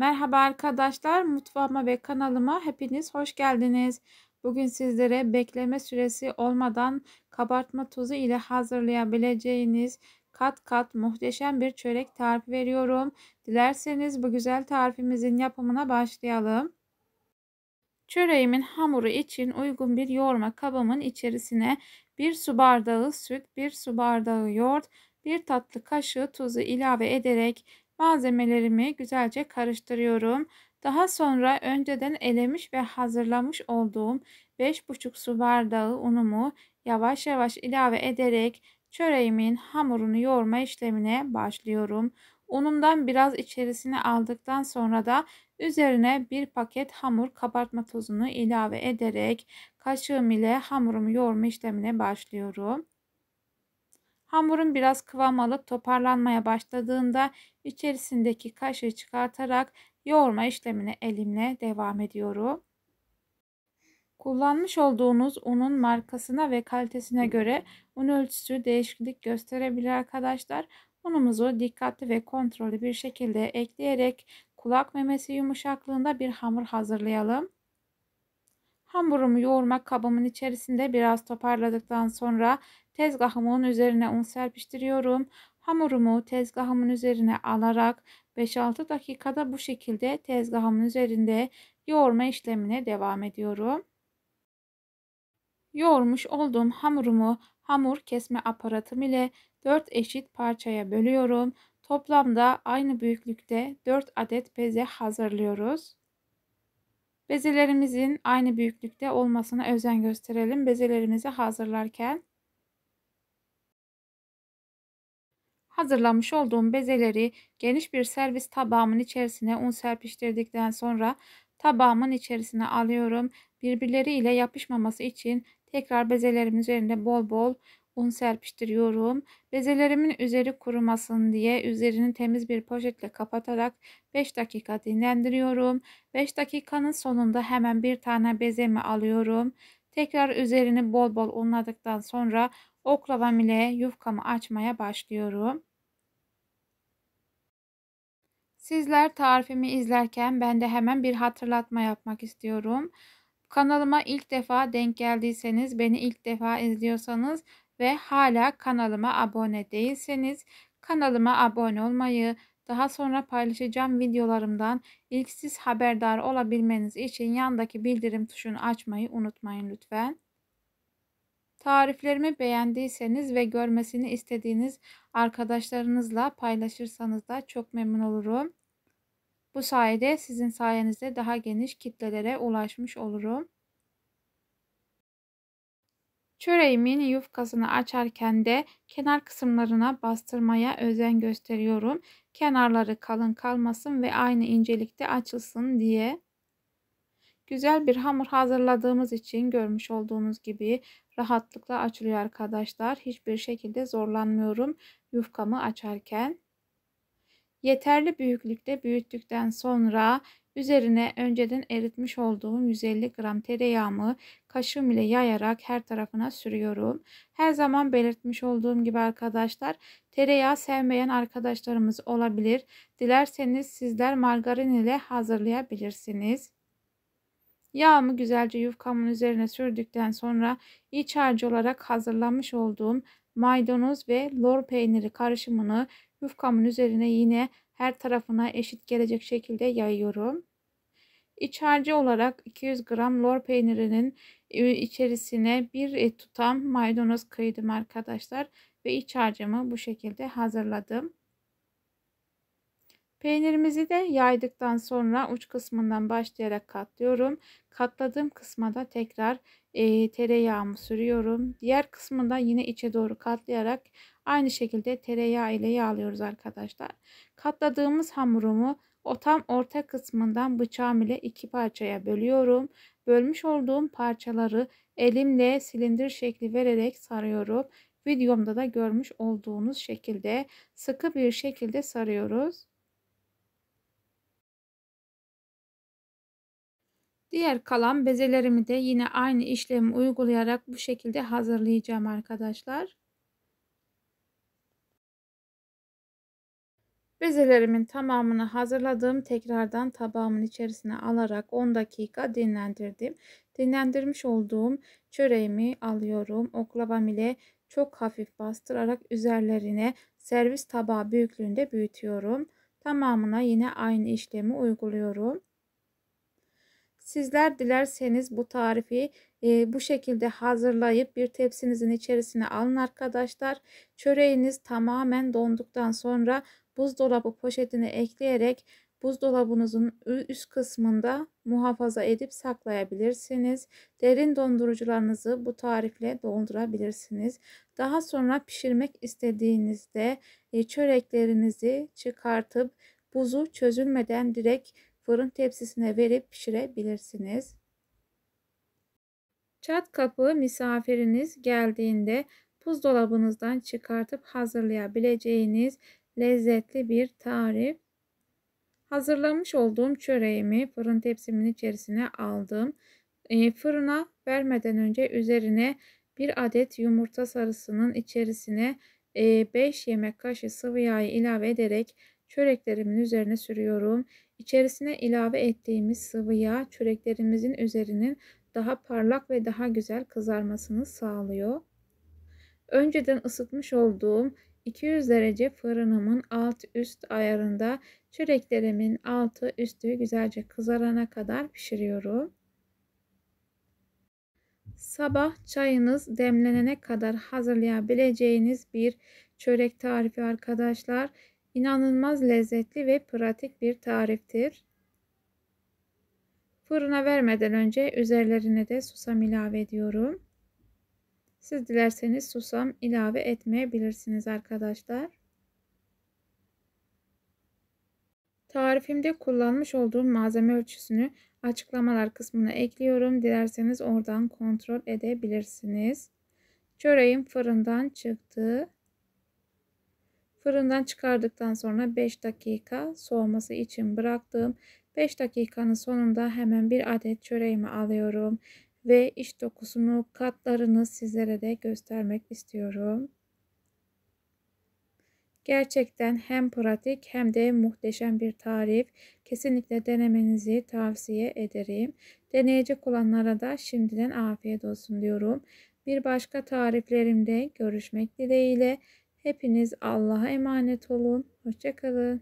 Merhaba arkadaşlar, mutfağıma ve kanalıma hepiniz hoş geldiniz. Bugün sizlere bekleme süresi olmadan kabartma tuzu ile hazırlayabileceğiniz kat kat muhteşem bir çörek tarifi veriyorum. Dilerseniz bu güzel tarifimizin yapımına başlayalım. Çöreğimin hamuru için uygun bir yoğurma kabımın içerisine 1 su bardağı süt, 1 su bardağı yoğurt, 1 tatlı kaşığı tuzu ilave ederek malzemelerimi güzelce karıştırıyorum. Daha sonra önceden elemiş ve hazırlamış olduğum 5,5 su bardağı unumu yavaş yavaş ilave ederek çöreğimin hamurunu yoğurma işlemine başlıyorum. Unumdan biraz içerisine aldıktan sonra da üzerine bir paket hamur kabartma tozunu ilave ederek kaşığım ile hamurumu yoğurma işlemine başlıyorum. Hamurun biraz kıvam alıp toparlanmaya başladığında içerisindeki kaşığı çıkartarak yoğurma işlemine elimle devam ediyorum. Kullanmış olduğunuz unun markasına ve kalitesine göre un ölçüsü değişiklik gösterebilir arkadaşlar. Unumuzu dikkatli ve kontrollü bir şekilde ekleyerek kulak memesi yumuşaklığında bir hamur hazırlayalım. Hamurumu yoğurma kabımın içerisinde biraz toparladıktan sonra Tezgahımın üzerine un serpiştiriyorum. Hamurumu tezgahımın üzerine alarak 5-6 dakikada bu şekilde tezgahımın üzerinde yoğurma işlemine devam ediyorum. Yoğurmuş olduğum hamurumu hamur kesme aparatım ile 4 eşit parçaya bölüyorum. Toplamda aynı büyüklükte 4 adet beze hazırlıyoruz. Bezelerimizin aynı büyüklükte olmasına özen gösterelim bezelerimizi hazırlarken. Hazırlamış olduğum bezeleri geniş bir servis tabağımın içerisine un serpiştirdikten sonra tabağımın içerisine alıyorum. Birbirleriyle yapışmaması için tekrar bezelerim üzerinde bol bol un serpiştiriyorum. Bezelerimin üzeri kurumasın diye üzerini temiz bir poşetle kapatarak 5 dakika dinlendiriyorum. 5 dakikanın sonunda hemen bir tane bezemi alıyorum. Tekrar üzerini bol bol unladıktan sonra oklavam ile yufkamı açmaya başlıyorum. Sizler tarifimi izlerken ben de hemen bir hatırlatma yapmak istiyorum. Kanalıma ilk defa denk geldiyseniz, beni ilk defa izliyorsanız ve hala kanalıma abone değilseniz kanalıma abone olmayı, daha sonra paylaşacağım videolarımdan ilk siz haberdar olabilmeniz için yandaki bildirim tuşunu açmayı unutmayın lütfen. Tariflerimi beğendiyseniz ve görmesini istediğiniz arkadaşlarınızla paylaşırsanız da çok memnun olurum. Bu sayede sizin sayenizde daha geniş kitlelere ulaşmış olurum. Çöreğimin yufkasını açarken de kenar kısımlarına bastırmaya özen gösteriyorum. Kenarları kalın kalmasın ve aynı incelikte açılsın diye. Güzel bir hamur hazırladığımız için görmüş olduğunuz gibi rahatlıkla açılıyor arkadaşlar. Hiçbir şekilde zorlanmıyorum yufkamı açarken. Yeterli büyüklükte büyüttükten sonra üzerine önceden eritmiş olduğum 150 gram tereyağımı kaşığım ile yayarak her tarafına sürüyorum. Her zaman belirtmiş olduğum gibi arkadaşlar tereyağı sevmeyen arkadaşlarımız olabilir. Dilerseniz sizler margarin ile hazırlayabilirsiniz. Yağımı güzelce yufkamın üzerine sürdükten sonra iç harcı olarak hazırlamış olduğum maydanoz ve lor peyniri karışımını Yufkamın üzerine yine her tarafına eşit gelecek şekilde yayıyorum. İç harcı olarak 200 gram lor peynirinin içerisine bir tutam maydanoz kıydım arkadaşlar. Ve iç harcımı bu şekilde hazırladım. Peynirimizi de yaydıktan sonra uç kısmından başlayarak katlıyorum. Katladığım kısma da tekrar e, tereyağımı sürüyorum. Diğer kısmında yine içe doğru katlayarak aynı şekilde tereyağı ile yağlıyoruz arkadaşlar. Katladığımız hamurumu o tam orta kısmından bıçağım ile iki parçaya bölüyorum. Bölmüş olduğum parçaları elimle silindir şekli vererek sarıyorum. Videomda da görmüş olduğunuz şekilde sıkı bir şekilde sarıyoruz. Diğer kalan bezelerimi de yine aynı işlemi uygulayarak bu şekilde hazırlayacağım arkadaşlar. Bezelerimin tamamını hazırladım. Tekrardan tabağımın içerisine alarak 10 dakika dinlendirdim. Dinlendirmiş olduğum çöreğimi alıyorum. Oklavam ile çok hafif bastırarak üzerlerine servis tabağı büyüklüğünde büyütüyorum. Tamamına yine aynı işlemi uyguluyorum. Sizler dilerseniz bu tarifi e, bu şekilde hazırlayıp bir tepsinizin içerisine alın arkadaşlar. Çöreğiniz tamamen donduktan sonra buzdolabı poşetine ekleyerek buzdolabınızın üst kısmında muhafaza edip saklayabilirsiniz. Derin dondurucularınızı bu tarifle dondurabilirsiniz. Daha sonra pişirmek istediğinizde çöreklerinizi çıkartıp buzu çözülmeden direkt fırın tepsisine verip pişirebilirsiniz. Çat kapı misafiriniz geldiğinde buzdolabınızdan çıkartıp hazırlayabileceğiniz lezzetli bir tarif. Hazırlamış olduğum çöreğimi fırın tepsimin içerisine aldım. Ee, fırına vermeden önce üzerine bir adet yumurta sarısının içerisine 5 e, yemek kaşığı sıvı yağı ilave ederek çöreklerimin üzerine sürüyorum. İçerisine ilave ettiğimiz sıvı yağ çöreklerimizin üzerinin daha parlak ve daha güzel kızarmasını sağlıyor. Önceden ısıtmış olduğum 200 derece fırınımın alt üst ayarında çöreklerimin altı üstü güzelce kızarana kadar pişiriyorum. Sabah çayınız demlenene kadar hazırlayabileceğiniz bir çörek tarifi arkadaşlar. İnanılmaz lezzetli ve pratik bir tariftir. Fırına vermeden önce üzerlerine de susam ilave ediyorum. Siz dilerseniz susam ilave etmeyebilirsiniz arkadaşlar. Tarifimde kullanmış olduğum malzeme ölçüsünü açıklamalar kısmına ekliyorum. Dilerseniz oradan kontrol edebilirsiniz. Çöreğim fırından çıktı. Fırından çıkardıktan sonra 5 dakika soğuması için bıraktım. 5 dakikanın sonunda hemen bir adet çöreğimi alıyorum ve iç dokusunu katlarını sizlere de göstermek istiyorum. Gerçekten hem pratik hem de muhteşem bir tarif. Kesinlikle denemenizi tavsiye ederim. Deneyecek olanlara da şimdiden afiyet olsun diyorum. Bir başka tariflerimde görüşmek dileğiyle. Hepiniz Allah'a emanet olun. Hoşçakalın.